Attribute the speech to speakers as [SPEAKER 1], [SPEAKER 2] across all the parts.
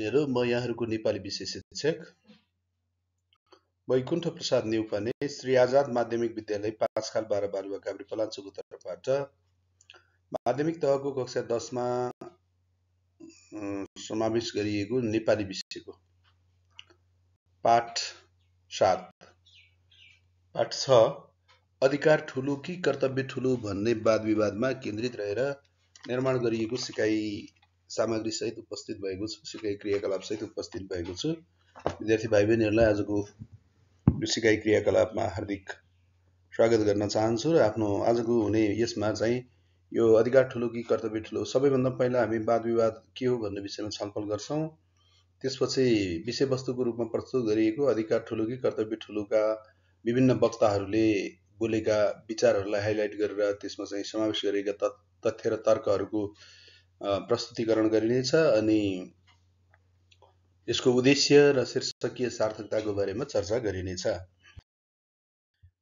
[SPEAKER 1] मेरो म यहाँहरूको नेपाली विषय शिक्षक वैकुण्ठ प्रसाद नेउपाने श्री आजाद माध्यमिक विद्यालय खाल बाह्र बालुवा काभ्रे पलाञ्चोको तर्फबाट माध्यमिक तहको कक्षा दसमा समावेश गरिएको नेपाली विषयको पाठ सात पाठ छ अधिकार ठुलो कि कर्तव्य ठुलो भन्ने वाद विवादमा केन्द्रित रहेर निर्माण गरिएको सिकाइ सामग्री सहित उपस्थित भएको छु सिकाइ क्रियाकलापसहित उपस्थित भएको छु विद्यार्थी भाइ बहिनीहरूलाई आजको यो सिकाइ क्रियाकलापमा हार्दिक स्वागत गर्न चाहन्छु र आफ्नो आजको हुने यसमा चाहिँ यो अधिकार ठुलो कि कर्तव्य ठुलो सबैभन्दा पहिला हामी वाद विवाद के हो भन्ने विषयमा छलफल गर्छौँ त्यसपछि विषयवस्तुको रूपमा प्रस्तुत गरिएको अधिकार ठुलो कि कर्तव्य ठुलोका विभिन्न वक्ताहरूले बोलेका विचारहरूलाई हाइलाइट गरेर त्यसमा चाहिँ समावेश गरेका तथ्य र तर्कहरूको प्रस्तुतिकरण गरिनेछ अनि यसको उद्देश्य र शीर्षकीय सार्थकताको बारेमा चर्चा गरिनेछ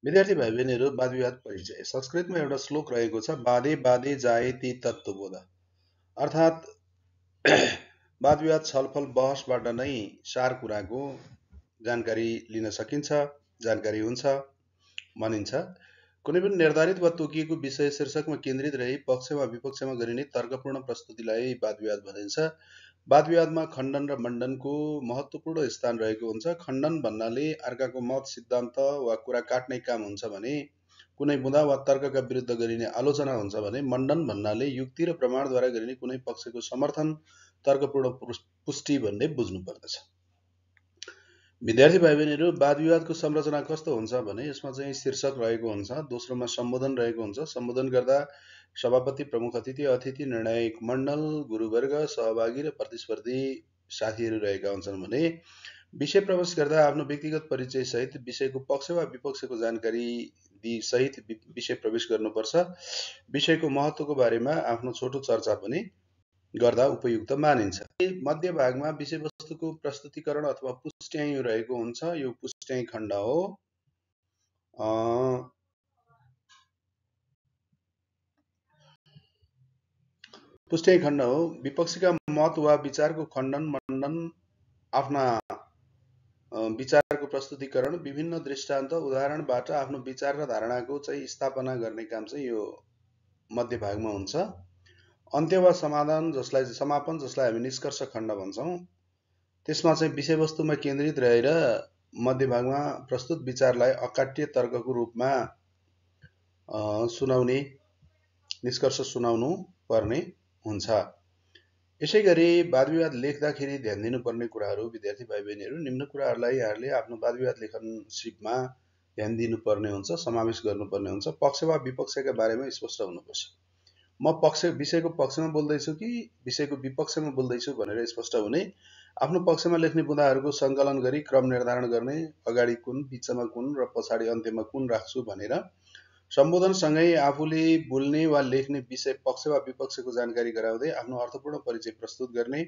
[SPEAKER 1] विद्यार्थी भाइ बहिनीहरू वाद विवाद परिचय संस्कृतमा एउटा श्लोक रहेको छ बाधे बाधे जाए ती बोध अर्थात् वादविवाद छलफल बहसबाट नै सार कुराको जानकारी लिन सकिन्छ जानकारी हुन्छ भनिन्छ कुनै पनि निर्धारित वा तोकिएको विषय शीर्षकमा केन्द्रित रही पक्ष वा विपक्षमा गरिने तर्कपूर्ण प्रस्तुतिलाई वादविवाद भनिन्छ वाद विवादमा खण्डन र मण्डनको महत्त्वपूर्ण स्थान रहेको हुन्छ खण्डन भन्नाले अर्काको मत सिद्धान्त वा कुरा काट्ने काम हुन्छ भने कुनै बुँदा वा तर्कका विरुद्ध गरिने आलोचना हुन्छ भने मण्डन भन्नाले युक्ति र प्रमाणद्वारा गरिने कुनै पक्षको समर्थन तर्कपूर्ण पुष्टि भन्ने बुझ्नुपर्दछ विद्यार्थी भाइ बहिनीहरू वाद विवादको संरचना कस्तो हुन्छ भने यसमा चाहिँ शीर्षक रहेको हुन्छ दोस्रोमा सम्बोधन रहेको हुन्छ सम्बोधन गर्दा सभापति प्रमुख अतिथि अतिथि निर्णायक मण्डल गुरुवर्ग सहभागी र प्रतिस्पर्धी साथीहरू रहेका हुन्छन् भने विषय प्रवेश गर्दा आफ्नो व्यक्तिगत परिचय सहित विषयको पक्ष वा विपक्षको जानकारी सहित विषय प्रवेश गर्नुपर्छ विषयको महत्त्वको बारेमा आफ्नो छोटो चर्चा पनि गर्दा उपयुक्त मानिन्छ मध्य भागमा विषय वस्तुको प्रस्तुतिकरण अथवा पुष्ट्याइ रहेको हुन्छ यो पुष्ट्याइ खण्ड हो पुष्ट्याइ खण्ड हो विपक्षीका मत वा विचारको खण्डन मण्डन आफ्ना विचारको प्रस्तुतिकरण विभिन्न दृष्टान्त उदाहरणबाट आफ्नो विचार र धारणाको चाहिँ स्थापना गर्ने काम चाहिँ यो मध्य भागमा हुन्छ अन्त्य वा समाधान जसलाई समापन जसलाई हामी निष्कर्ष खण्ड भन्छौँ त्यसमा चाहिँ विषयवस्तुमा केन्द्रित रहेर मध्यभागमा प्रस्तुत विचारलाई अकाट्य तर्कको रूपमा सुनाउने निष्कर्ष सुनाउनु पर्ने हुन्छ यसै गरी वाद विवाद लेख्दाखेरि ध्यान दिनुपर्ने कुराहरू विद्यार्थी भाइ बहिनीहरू निम्न कुराहरूलाई यहाँहरूले आफ्नो वाद विवाद लेखन सिपमा ध्यान दिनुपर्ने हुन्छ समावेश गर्नुपर्ने हुन्छ पक्ष वा विपक्षका बारेमा स्पष्ट हुनुपर्छ म पक्ष विषयको पक्षमा बोल्दैछु कि विषयको विपक्षमा बोल्दैछु भनेर स्पष्ट हुने आफ्नो पक्षमा लेख्ने बुँदाहरूको सङ्कलन गरी क्रम निर्धारण गर्ने अगाडि कुन बिचमा कुन र पछाडि अन्त्यमा कुन राख्छु भनेर सम्बोधनसँगै आफूले बोल्ने वा लेख्ने विषय पक्ष वा विपक्षको जानकारी गराउँदै आफ्नो अर्थपूर्ण परिचय प्रस्तुत गर्ने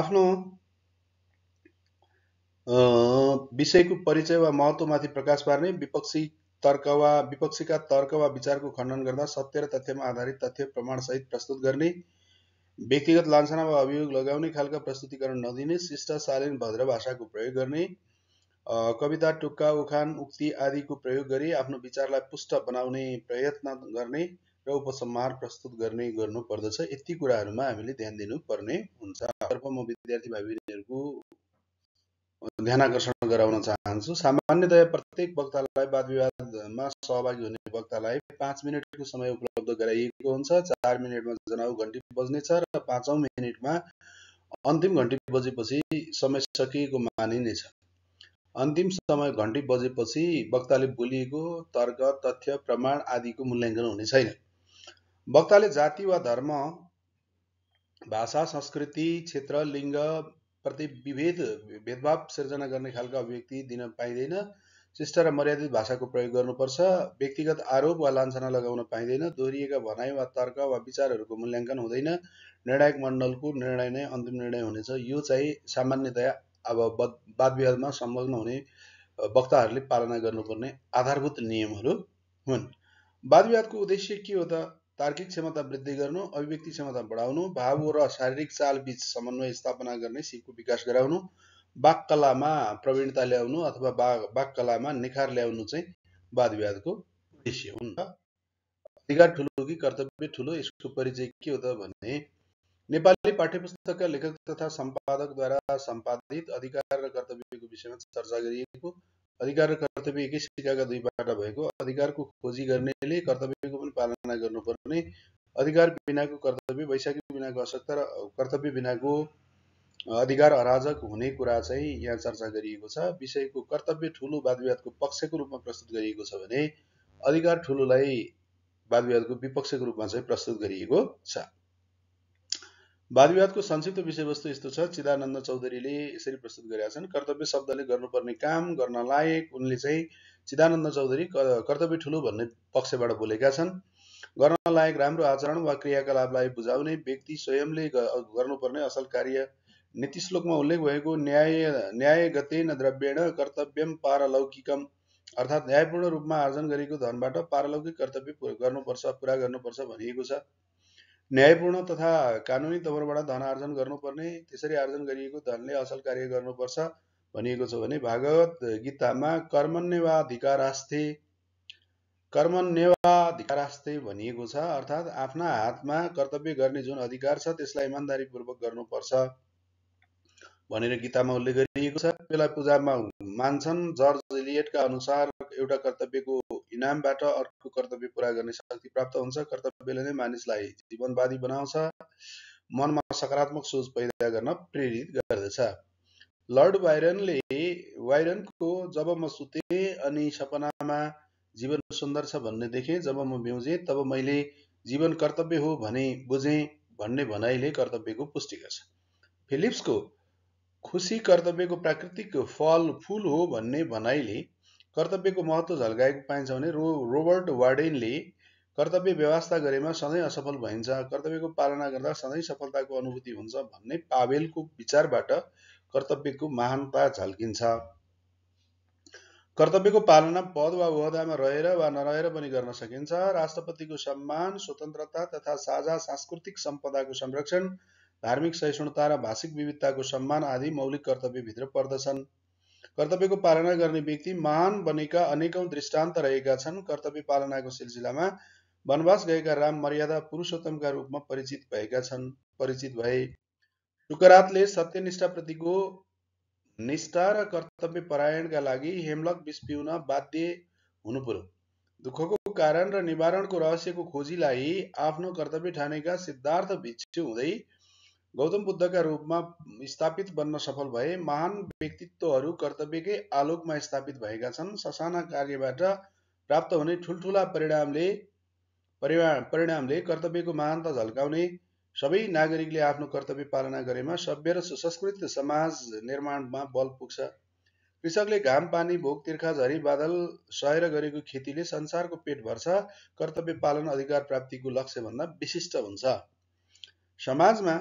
[SPEAKER 1] आफ्नो विषयको परिचय वा महत्त्वमाथि प्रकाश पार्ने विपक्षी तर्क वा विपक्षीका तर्क वा विचारको खण्डन गर्दा सत्य र तथ्यमा आधारित तथ्य प्रमाणसहित प्रस्तुत गर्ने व्यक्तिगत लान्छना वा अभियोग लगाउने खालका प्रस्तुतिकरण नदिने शिष्टाचारीन भद्र भाषाको प्रयोग गर्ने कविता टुक्का उखान उक्ति आदिको प्रयोग गरी आफ्नो विचारलाई पुष्ट बनाउने प्रयत्न गर्ने र उपसंहार प्रस्तुत गर्ने गर्नुपर्दछ यति कुराहरूमा हामीले ध्यान दिनुपर्ने हुन्छ म विद्यार्थी भाइ बहिनीहरूको ध्यान आकर्षण गराउन चाहन्छु सामान्यतया प्रत्येक वक्तालाई वाद विवादमा सहभागी हुने वक्तालाई पाँच मिनटको समय उपलब्ध उपलब्ध गराइएको हुन्छ चार मिनटमा जनाउ घन्टी बज्नेछ र पाँचौँ मिनटमा अन्तिम घन्टी बजेपछि समय सकिएको मानिनेछ अन्तिम समय घन्टी बजेपछि वक्ताले बोलिएको तर्क तथ्य प्रमाण आदिको मूल्याङ्कन हुने छैन वक्ताले जाति वा धर्म भाषा संस्कृति क्षेत्र लिङ्ग प्रति विभेद भेदभाव सिर्जना गर्ने खालका अभिव्यक्ति दिन पाइँदैन शिष्ट र मर्यादित भाषाको प्रयोग गर्नुपर्छ व्यक्तिगत आरोप वा लान्छना लगाउन पाइँदैन दोहोरिएका भनाइ वा तर्क वा विचारहरूको मूल्याङ्कन हुँदैन निर्णायक मण्डलको निर्णय नै अन्तिम निर्णय हुनेछ यो चाहिँ सामान्यतया अब वाद विवादमा संलग्न हुने वक्ताहरूले पालना गर्नुपर्ने आधारभूत नियमहरू हुन् वाद विवादको उद्देश्य के हो त तार्किक क्षमता वृद्धि गर्नु अभिव्यक्ति क्षमता बढाउनु भाव र शारीरिक चालबिच समन्वय स्थापना गर्ने सिपको विकास गराउनु वाक्कलामा प्रवीणता ल्याउनु अथवा वाक्कलामा निखार ल्याउनु चाहिँ वाद विवादको उद्देश्य हुन्छ अधिकार ठुलो कि कर्तव्य ठुलो यसको परिचय के हो त भने नेपाली पाठ्य पुस्तकका लेखक तथा सम्पादकद्वारा सम्पादित अधिकार र कर्तव्यको विषयमा चर्चा गरिएको अधिकार र कर्तव्य एकै सिक्काका दुई पाटा भएको अधिकारको खोजी गर्नेले कर्तव्यको पनि पालना गर्नुपर्ने अधिकार बिनाको कर्तव्य वैशाखी बिनाको आवश्यकता र कर्तव्य बिनाको अधिकार अराजक हुने कुरा चाहिँ यहाँ चर्चा गरिएको छ विषयको कर्तव्य ठुलो वादविवादको पक्षको रूपमा प्रस्तुत गरिएको छ भने अधिकार ठुलोलाई वादविवादको विपक्षको रूपमा चाहिँ प्रस्तुत गरिएको छ वादविवादको संक्षिप्त विषयवस्तु यस्तो छ चिदानन्द चौधरीले यसरी प्रस्तुत गरेका छन् कर्तव्य शब्दले गर्नुपर्ने काम गर्न लायक उनले चाहिँ चिदानन्द चौधरी कर्तव्य ठुलो भन्ने पक्षबाट बोलेका छन् गर्न लायक राम्रो आचरण वा क्रियाकलापलाई बुझाउने व्यक्ति स्वयंले गर्नुपर्ने असल कार्य नीति श्लोकमा उल्लेख भएको न्याय न्याय गतेन द्रव्येण कर्तव्यम पारलौकिकम अर्थात् न्यायपूर्ण रूपमा आर्जन गरेको धनबाट पारलौकिक कर्तव्य गर्नुपर्छ पुरा गर्नुपर्छ भनिएको छ न्यायपूर्ण तथा कानुनी तवरबाट धन आर्जन गर्नुपर्ने त्यसरी आर्जन गरिएको धनले असल कार्य गर्नुपर्छ भनिएको छ भने भागवत गीतामा कर्मन्यवाधिकारास्थे कर्मन्यवाधिकारास्थे भनिएको छ अर्थात् आफ्ना हातमा कर्तव्य गर्ने जुन अधिकार छ त्यसलाई इमान्दारीपूर्वक गर्नुपर्छ भनेर गीतामा उल्लेख गरिएको छ बेला पूजामा मान्छन् जर्ज इलियटका अनुसार एउटा कर्तव्यको इनामबाट अर्को कर्तव्य पुरा गर्ने शक्ति प्राप्त हुन्छ कर्तव्यले नै मानिसलाई जीवनवादी बनाउँछ मनमा सकारात्मक सोच पैदा गर्न प्रेरित गर्दछ लर्ड वाइरनले वाइरनको जब म सुते अनि सपनामा जीवन सुन्दर छ भन्ने देखेँ जब म भ्युजेँ तब मैले जीवन कर्तव्य हो भने बुझेँ भन्ने भनाइले कर्तव्यको पुष्टि गर्छ फिलिप्सको खुसी कर्तव्यको प्राकृतिक फल फुल हो भन्ने भनाइले कर्तव्यको महत्त्व झल्काएको पाइन्छ भने रो रोबर्ट वार्डेनले कर्तव्य व्यवस्था गरेमा सधैँ असफल भइन्छ कर्तव्यको पालना गर्दा सधैँ सफलताको अनुभूति हुन्छ भन्ने पावेलको विचारबाट कर्तव्यको महानता झल्किन्छ कर्तव्यको पालना पद वा ओहदामा रहेर वा नरहेर पनि गर्न सकिन्छ राष्ट्रपतिको सम्मान स्वतन्त्रता तथा साझा सांस्कृतिक सम्पदाको संरक्षण धार्मिक सहिष्णुता र भाषिक विविधताको सम्मान आदि मौलिक कर्तव्यभित्र पर्दछन् कर्तव्यको पालना गर्ने व्यक्ति महान बनेका अनेकौं दृष्टान्त रहेका छन् कर्तव्य पालनाको सिलसिलामा वनवास गएका राम मर्यादा पुरुषोत्तमका रूपमा परिचित भएका छन् परिचित भए सुकरातले सत्यनिष्ठाप्रतिको निष्ठा र कर्तव्य परायणका लागि हेमलक विष पिउन बाध्य हुनु पर्यो दुःखको कारण र निवारणको रहस्यको खोजीलाई आफ्नो कर्तव्य ठानेका सिद्धार्थ भिक्षु हुँदै गौतम बुद्धका रूपमा स्थापित बन्न सफल भए महान व्यक्तित्वहरू कर्तव्यकै आलोकमा स्थापित भएका छन् ससाना कार्यबाट प्राप्त हुने ठुल्ठुला परिणामले परिणामले कर्तव्यको महानता झल्काउने सबै नागरिकले आफ्नो कर्तव्य पालना गरेमा सभ्य र सुसंस्कृत समाज निर्माणमा बल पुग्छ कृषकले घाम पानी भोग तिर्खा झरी बादल सहेर गरेको खेतीले संसारको पेट भर्छ कर्तव्य पालन अधिकार प्राप्तिको लक्ष्यभन्दा विशिष्ट हुन्छ समाजमा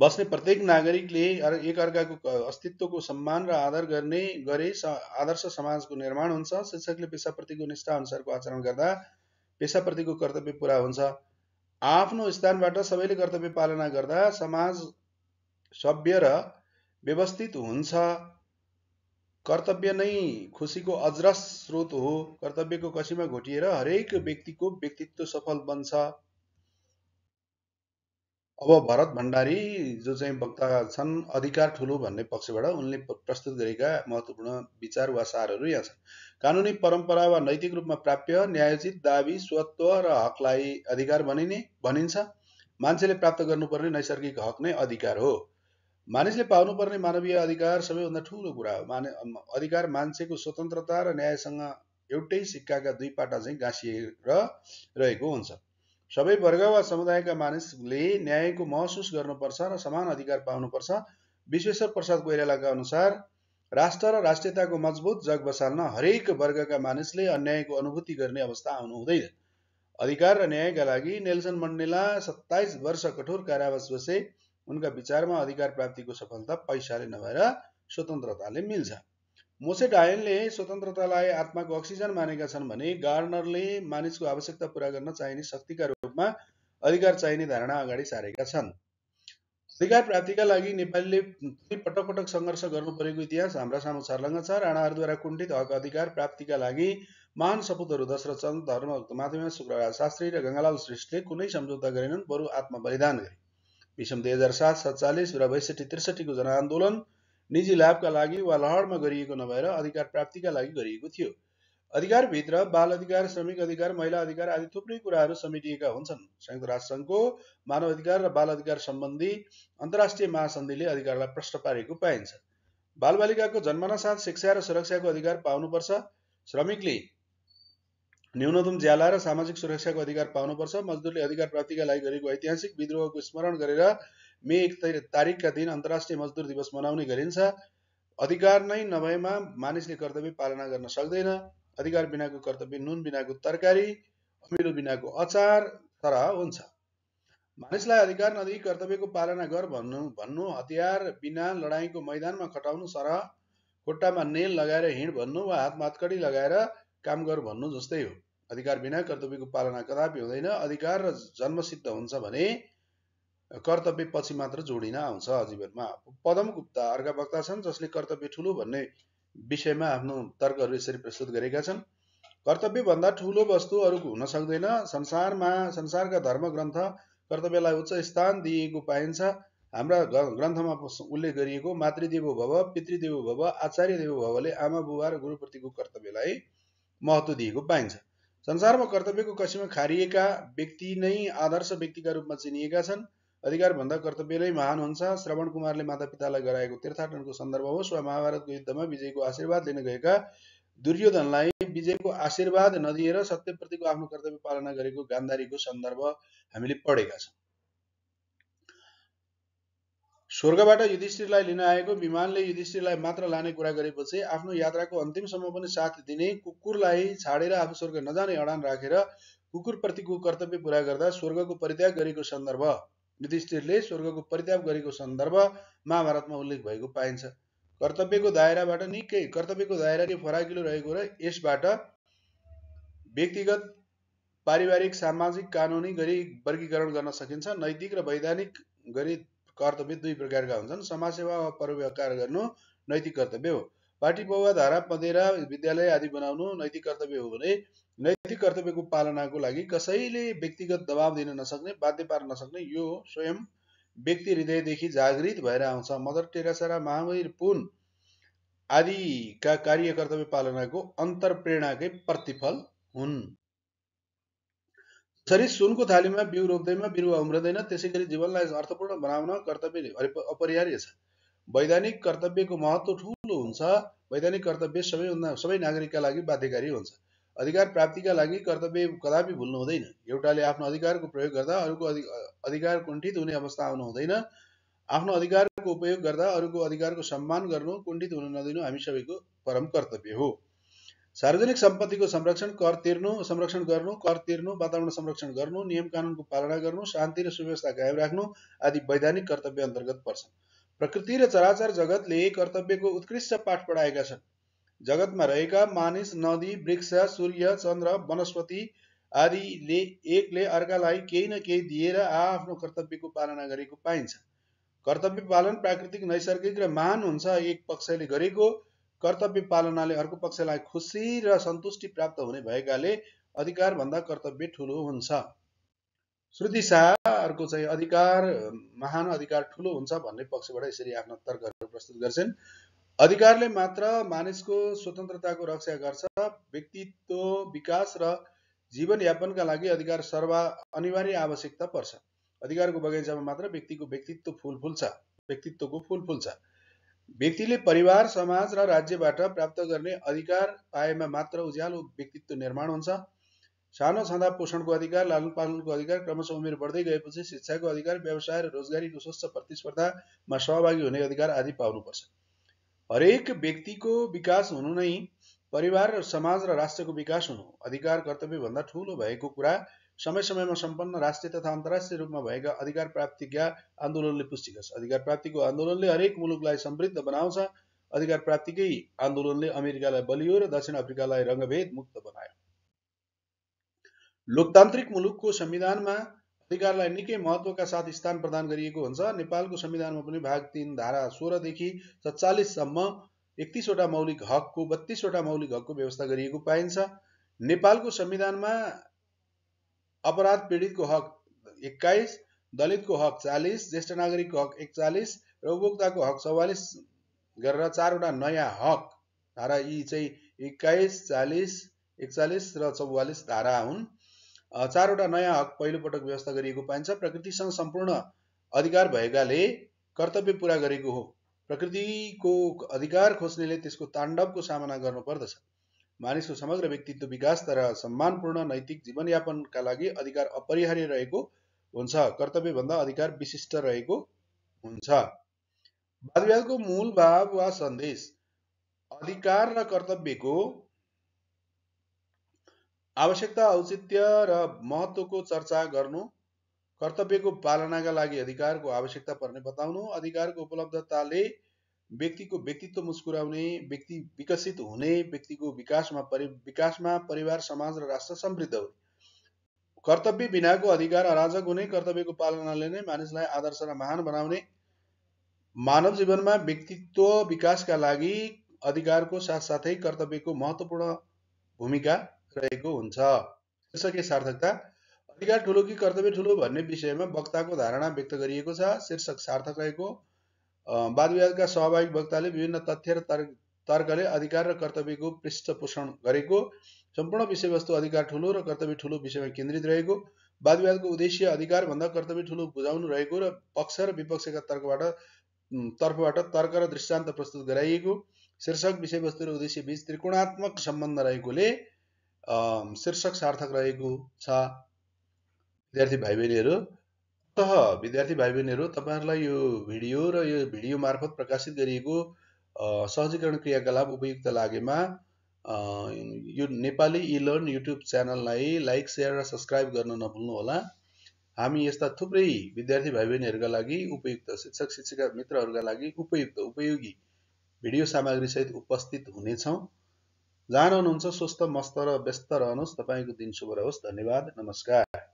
[SPEAKER 1] बस्ने प्रत्येक नागरिकले एकअर्काको अस्तित्वको सम्मान र आदर गर्ने गरे आदर्श समाजको निर्माण हुन्छ शिक्षकले पेसाप्रतिको निष्ठाअनुसारको आचरण गर्दा पेसाप्रतिको कर्तव्य पुरा हुन्छ आफ्नो स्थानबाट सबैले कर्तव्य पालना गर्दा समाज सभ्य र व्यवस्थित हुन्छ कर्तव्य नै खुसीको अजरस स्रोत हो कर्तव्यको कसीमा घोटिएर हरेक व्यक्तिको व्यक्तित्व सफल बन्छ अब भरत भण्डारी जो चाहिँ वक्ता छन् अधिकार ठुलो भन्ने पक्षबाट उनले प्रस्तुत गरेका महत्त्वपूर्ण विचार वा सारहरू यहाँ छन् कानुनी परम्परा वा नैतिक रूपमा प्राप्य न्यायोचित दावी स्वत्व र हकलाई अधिकार भनिने भनिन्छ मान्छेले प्राप्त गर्नुपर्ने नैसर्गिक हक नै अधिकार हो मानिसले पाउनुपर्ने मानवीय अधिकार सबैभन्दा ठुलो कुरा हो माने अधिकार मान्छेको स्वतन्त्रता र न्यायसँग एउटै सिक्काका दुई पाटा चाहिँ गाँसिएर रहेको हुन्छ सबै वर्ग वा समुदायका मानिसले न्यायको महसुस गर्नुपर्छ र समान अधिकार पाउनुपर्छ विश्वेश्वर प्रसाद कोइरालाका अनुसार राष्ट्र र राष्ट्रियताको मजबुत जग बसाल्न हरेक वर्गका मानिसले अन्यायको अनुभूति गर्ने अवस्था आउनु हुँदैन अधिकार र न्यायका लागि नेल्सन मण्डेला सत्ताइस वर्ष कठोर कारावास बसे उनका विचारमा अधिकार प्राप्तिको सफलता पैसाले नभएर स्वतन्त्रताले मिल्छ मोसे डायनले स्वतन्त्रतालाई आत्माको अक्सिजन मानेका छन् भने गार्नरले मानिसको आवश्यकता पुरा गर्न चाहिने शक्तिका रूपमा अधिकार चाहिने धारणा अगाडि सारेका छन् अधिकार प्राप्तिका लागि नेपालीले पटक पटक सङ्घर्ष गर्नु परेको इतिहास हाम्रा सामु छर्लङ्ग छ राणाहरूद्वारा कुण्ठित हक अधिकार प्राप्तिका लागि महान सपुतहरू दशरथ चन्द धर्मभक्त माधवमा शुक्रराज शास्त्री र गङ्गालाल श्रेष्ठले कुनै सम्झौता गरेनन् बरु आत्मबलिदान गरे विषम दुई हजार सात सत्तालिस र बैसठी त्रिसठीको जनआन्दोलन निजी लाभका लागि वा लहरमा गरिएको नभएर अधिकार प्राप्तिका लागि गरिएको थियो अधिकारभित्र बाल अधिकार श्रमिक अधिकार महिला अधिकार आदि थुप्रै कुराहरू समेटिएका हुन्छन् संयुक्त राष्ट्रसङ्घको मानव अधिकार र बाल अधिकार सम्बन्धी अन्तर्राष्ट्रिय महासन्धिले अधिकारलाई प्रष्ट पारेको पाइन्छ बालबालिकाको साथ शिक्षा र सुरक्षाको अधिकार पाउनुपर्छ श्रमिकले न्यूनतम ज्याला र सामाजिक सुरक्षाको अधिकार पाउनुपर्छ मजदुरले अधिकार प्राप्तिका लागि गरेको ऐतिहासिक विद्रोहको स्मरण गरेर मे एक तारिकका दिन अन्तर्राष्ट्रिय मजदुर दिवस मनाउने गरिन्छ अधिकार नै नभएमा मानिसले कर्तव्य पालना गर्न सक्दैन अधिकार बिनाको कर्तव्य नुन बिनाको तरकारी अमिलो बिनाको अचार सरह हुन्छ मानिसलाई अधिकार नदी कर्तव्यको पालना गर भन्नु भन्नु हतियार बिना लडाइँको मैदानमा खटाउनु सरह खुट्टामा नेल लगाएर हिँड भन्नु वा हातमा मातकडी लगाएर काम गर भन्नु जस्तै हो अधिकार बिना कर्तव्यको पालना कदापि हुँदैन अधिकार र जन्मसिद्ध हुन्छ भने कर्तव्य पछि मात्र जोडिन आउँछ जीवनमा पदम गुप्ता अर्का वक्ता छन् जसले कर्तव्य ठुलो भन्ने विषयमा आफ्नो तर्कहरू यसरी प्रस्तुत गरेका छन् कर्तव्यभन्दा ठुलो वस्तु अरू हुन सक्दैन संसारमा संसारका धर्म ग्रन्थ कर्तव्यलाई उच्च स्थान दिएको पाइन्छ हाम्रा ग्रन्थमा उल्लेख गरिएको मातृदेव भव पितृदेव भव आचार्य देवो भवले आमा बुबा र गुरुप्रतिको कर्तव्यलाई महत्त्व दिएको पाइन्छ संसारमा कर्तव्यको कसीमा खारिएका व्यक्ति नै आदर्श व्यक्तिका रूपमा चिनिएका छन् अधिकार अधिकारभन्दा नै महान हुन्छ श्रवण कुमारले माता पितालाई गराएको तीर्थाटनको सन्दर्भ होस् वा महाभारतको युद्धमा विजयको आशीर्वाद लिन गएका दुर्योधनलाई विजयको आशीर्वाद नदिएर सत्यप्रतिको आफ्नो कर्तव्य पालना गरेको गान्धारीको सन्दर्भ हामीले पढेका छौँ स्वर्गबाट युधिष्ठिरलाई लिन आएको विमानले युधिष्ठिरलाई मात्र लाने कुरा गरेपछि आफ्नो यात्राको अन्तिमसम्म पनि साथ दिने कुकुरलाई छाडेर आफू स्वर्ग नजाने अडान राखेर कुकुरप्रतिको कर्तव्य पुरा गर्दा स्वर्गको परित्याग गरेको सन्दर्भ युधिष्ठिरले स्वर्गको परिताप गरेको सन्दर्भ महाभारतमा उल्लेख भएको पाइन्छ कर्तव्यको दायराबाट निकै कर्तव्यको दायराले फराकिलो रहेको र यसबाट व्यक्तिगत पारिवारिक सामाजिक कानुनी गरी वर्गीकरण गर्न सकिन्छ नैतिक र वैधानिक गरी कर्तव्य दुई प्रकारका हुन्छन् समाजसेवा वा परोपकार गर्नु नैतिक कर्तव्य हो पार्टी पौवा धारा पँधेरा विद्यालय आदि बनाउनु नैतिक कर्तव्य हो भने नैतिक कर्तव्यको पालनाको लागि कसैले व्यक्तिगत दबाब दिन नसक्ने बाध्य पार्न नसक्ने यो स्वयं व्यक्ति हृदयदेखि जागृत भएर आउँछ मदर टेरासरा महावीर पुन आदिका कार्य कर्तव्य पालनाको प्रेरणाकै प्रतिफल हुन् जसरी सुनको थालीमा बिउ रोप्दैमा बिरुवा उम्रदैन त्यसै गरी जीवनलाई अर्थपूर्ण बनाउन कर्तव्य अपरिहार्य छ वैधानिक कर्तव्यको महत्त्व ठुलो हुन्छ वैधानिक कर्तव्य सबैभन्दा सबै नागरिकका लागि बाध्यकारी हुन्छ अधिकार प्राप्तिका लागि कर्तव्य कदापि भुल्नु हुँदैन एउटाले आफ्नो अधिकारको प्रयोग गर्दा अरूको अधिकार कुण्ठित हुने अवस्था आउनु हुँदैन आफ्नो अधिकारको उपयोग गर्दा अरूको अधिकारको सम्मान गर्नु कुण्ठित हुन नदिनु हामी सबैको परम कर्तव्य हो सार्वजनिक सम्पत्तिको संरक्षण कर तिर्नु संरक्षण गर्नु कर तिर्नु वातावरण संरक्षण गर्नु नियम कानुनको पालना गर्नु शान्ति र सुव्यवस्था कायम राख्नु आदि वैधानिक कर्तव्य अन्तर्गत पर्छन् प्रकृति र चराचर जगतले कर्तव्यको उत्कृष्ट पाठ पढाएका छन् जगतमा रहेका मानिस नदी वृक्ष सूर्य चन्द्र वनस्पति आदिले एकले अर्कालाई केही न केही दिएर आआफ्नो कर्तव्यको पालना गरेको पाइन्छ कर्तव्य पालन प्राकृतिक नैसर्गिक र महान हुन्छ एक पक्षले गरेको कर्तव्य पालनाले अर्को पक्षलाई खुसी र सन्तुष्टि प्राप्त हुने भएकाले अधिकारभन्दा कर्तव्य ठुलो हुन्छ श्रुति अर्को चाहिँ अधिकार महान अधिकार ठुलो हुन्छ भन्ने पक्षबाट यसरी आफ्नो तर्कहरू प्रस्तुत गर्छन् अधिकारले मात्र मानिसको स्वतन्त्रताको रक्षा गर्छ व्यक्तित्व विकास र जीवनयापनका लागि अधिकार सर्वा अनिवार्य आवश्यकता पर्छ अधिकारको बगैँचामा मात्र व्यक्तिको व्यक्तित्व फुल फुल्छ व्यक्तित्वको फुल फुल्छ व्यक्तिले परिवार समाज र राज्यबाट प्राप्त गर्ने अधिकार पाएमा मात्र उज्यालो व्यक्तित्व निर्माण हुन्छ सानो छँदा पोषणको अधिकार लालन पालनको अधिकार क्रमशः उमेर बढ्दै गएपछि शिक्षाको अधिकार व्यवसाय र रोजगारीको स्वच्छ प्रतिस्पर्धामा सहभागी हुने अधिकार आदि पाउनुपर्छ हरेक व्यक्तिको विकास हुनु नै परिवार र समाज र राष्ट्रको विकास हुनु अधिकार कर्तव्यभन्दा ठुलो भएको कुरा समय समयमा सम्पन्न राष्ट्रिय तथा अन्तर्राष्ट्रिय रूपमा भएका अधिकार प्राप्तिका आन्दोलनले पुष्टि गर्छ अधिकार प्राप्तिको आन्दोलनले हरेक मुलुकलाई समृद्ध बनाउँछ अधिकार प्राप्तिकै आन्दोलनले अमेरिकालाई बलियो र दक्षिण अफ्रिकालाई रङ्गभेद मुक्त बनायो लोकतान्त्रिक मुलुकको संविधानमा अधिकारलाई निकै महत्त्वका साथ स्थान प्रदान गरिएको हुन्छ नेपालको संविधानमा पनि भाग तिन धारा सोह्रदेखि सत्तालिससम्म एकतिसवटा मौलिक हकको बत्तिसवटा मौलिक हकको व्यवस्था गरिएको पाइन्छ नेपालको संविधानमा अपराध पीडितको हक एक्काइस दलितको हक चालिस ज्येष्ठ नागरिकको हक एकचालिस र उपभोक्ताको हक चौवालिस गरेर चारवटा नयाँ हक धारा यी चाहिँ एक्काइस चालिस एकचालिस र चौवालिस धारा हुन् चारवटा नयाँ हक पहिलोपटक व्यवस्था गरिएको पाइन्छ प्रकृतिसँग सम्पूर्ण अधिकार भएकाले कर्तव्य पुरा गरेको हो प्रकृतिको अधिकार खोज्नेले त्यसको ताण्डवको सामना गर्नुपर्दछ मानिसको समग्र व्यक्तित्व विकास तर सम्मानपूर्ण नैतिक जीवनयापनका लागि अधिकार अपरिहार्य रहेको हुन्छ कर्तव्यभन्दा अधिकार विशिष्ट रहेको हुन्छ वादविवादको मूल भाव वा सन्देश अधिकार र कर्तव्यको आवश्यकता औचित्य र महत्त्वको चर्चा गर्नु कर्तव्यको पालनाका लागि अधिकारको आवश्यकता पर्ने बताउनु अधिकारको उपलब्धताले व्यक्तिको व्यक्तित्व मुस्कुराउने व्यक्ति विकसित हुने व्यक्तिको विकासमा परि विकासमा परिवार समाज र राष्ट्र समृद्ध हुने कर्तव्य बिनाको अधिकार अराजक हुने कर्तव्यको पालनाले नै मानिसलाई आदर्श र महान बनाउने मानव जीवनमा व्यक्तित्व विकासका लागि अधिकारको साथसाथै कर्तव्यको महत्त्वपूर्ण भूमिका रहेको हुन्छ शीर्षकीय सार्थकता अधिकार ठुलो कि कर्तव्य ठुलो भन्ने विषयमा वक्ताको धारणा व्यक्त गरिएको छ शीर्षक सार्थक रहेको विवादका सहभागी वक्ताले विभिन्न तथ्य र तर्क तर्कले अधिकार र कर्तव्यको पृष्ठपोषण गरेको सम्पूर्ण विषयवस्तु अधिकार ठुलो र कर्तव्य ठुलो विषयमा केन्द्रित रहेको विवादको उद्देश्य अधिकारभन्दा कर्तव्य ठुलो बुझाउनु रहेको र पक्ष र विपक्षका तर्कबाट तर्फबाट तर्क र दृष्टान्त प्रस्तुत गराइएको शीर्षक विषयवस्तु र उद्देश्य बीच त्रिकोणात्मक सम्बन्ध रहेकोले शीर्षक सार्थक रहेको छ विद्यार्थी भाइ बहिनीहरू त विद्यार्थी भाइ बहिनीहरू तपाईँहरूलाई यो भिडियो र यो भिडियो मार्फत प्रकाशित गरिएको सहजीकरण क्रियाकलाप उपयुक्त लागेमा यो नेपाली इलर्न युट्युब च्यानललाई लाइक सेयर र सब्सक्राइब गर्न नभुल्नुहोला हामी यस्ता थुप्रै विद्यार्थी भाइ बहिनीहरूका लागि उपयुक्त शिक्षक शिक्षिका मित्रहरूका लागि उपयुक्त उपयोगी भिडियो सामग्रीसहित उपस्थित हुनेछौँ जहाँ रहनुहुन्छ स्वस्थ मस्त र व्यस्त रहनुहोस् तपाईँको दिन शुभ रहोस् धन्यवाद नमस्कार